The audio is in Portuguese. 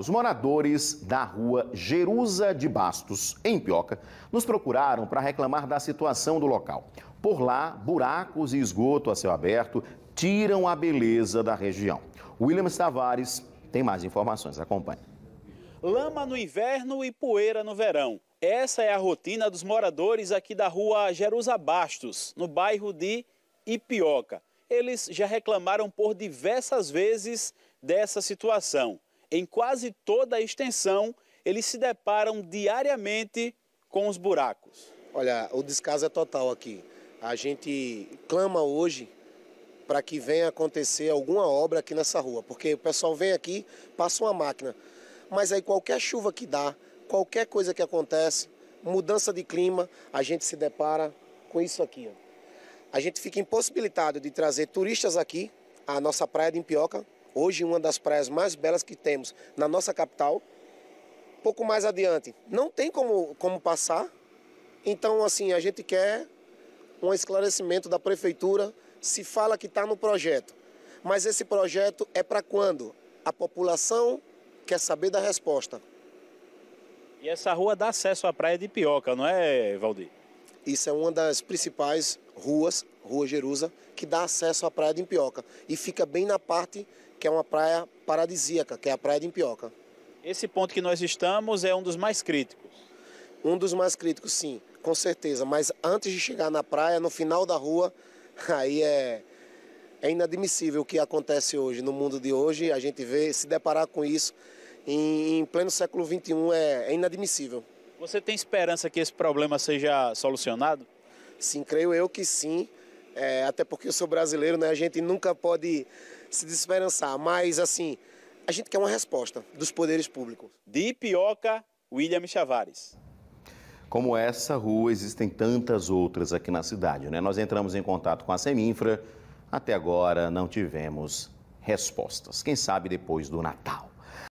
Os moradores da rua Jerusa de Bastos, em Pioca, nos procuraram para reclamar da situação do local. Por lá, buracos e esgoto a céu aberto tiram a beleza da região. Williams Tavares tem mais informações, acompanhe. Lama no inverno e poeira no verão. Essa é a rotina dos moradores aqui da rua Jerusa Bastos, no bairro de Ipioca. Eles já reclamaram por diversas vezes dessa situação em quase toda a extensão, eles se deparam diariamente com os buracos. Olha, o descaso é total aqui. A gente clama hoje para que venha acontecer alguma obra aqui nessa rua, porque o pessoal vem aqui, passa uma máquina, mas aí qualquer chuva que dá, qualquer coisa que acontece, mudança de clima, a gente se depara com isso aqui. Ó. A gente fica impossibilitado de trazer turistas aqui, à nossa praia de Impioca, Hoje, uma das praias mais belas que temos na nossa capital. Pouco mais adiante, não tem como, como passar. Então, assim, a gente quer um esclarecimento da prefeitura. Se fala que está no projeto, mas esse projeto é para quando? A população quer saber da resposta. E essa rua dá acesso à praia de Pioca, não é, Valdir? Isso é uma das principais ruas, Rua Jerusa, que dá acesso à Praia de Impioca. E fica bem na parte que é uma praia paradisíaca, que é a Praia de Impioca. Esse ponto que nós estamos é um dos mais críticos. Um dos mais críticos, sim, com certeza. Mas antes de chegar na praia, no final da rua, aí é, é inadmissível o que acontece hoje. No mundo de hoje, a gente vê, se deparar com isso em, em pleno século XXI é, é inadmissível. Você tem esperança que esse problema seja solucionado? Sim, creio eu que sim. É, até porque eu sou brasileiro, né? A gente nunca pode se desesperançar. Mas, assim, a gente quer uma resposta dos poderes públicos. De Ipioca, William Chavares. Como essa rua, existem tantas outras aqui na cidade, né? Nós entramos em contato com a Seminfra, até agora não tivemos respostas. Quem sabe depois do Natal.